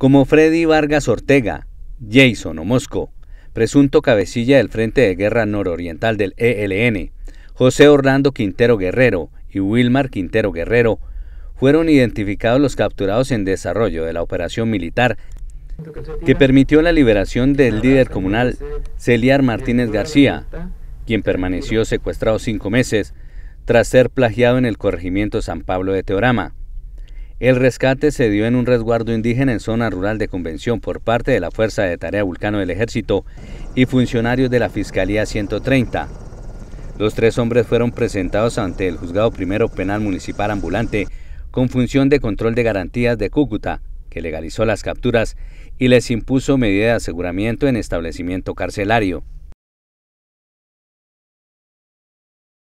como Freddy Vargas Ortega, Jason Omosco, presunto cabecilla del Frente de Guerra Nororiental del ELN, José Orlando Quintero Guerrero y Wilmar Quintero Guerrero, fueron identificados los capturados en desarrollo de la operación militar que permitió la liberación del líder comunal Celiar Martínez García, quien permaneció secuestrado cinco meses tras ser plagiado en el corregimiento San Pablo de Teorama. El rescate se dio en un resguardo indígena en zona rural de Convención por parte de la Fuerza de Tarea Vulcano del Ejército y funcionarios de la Fiscalía 130. Los tres hombres fueron presentados ante el Juzgado Primero Penal Municipal Ambulante con función de control de garantías de Cúcuta, que legalizó las capturas y les impuso medida de aseguramiento en establecimiento carcelario.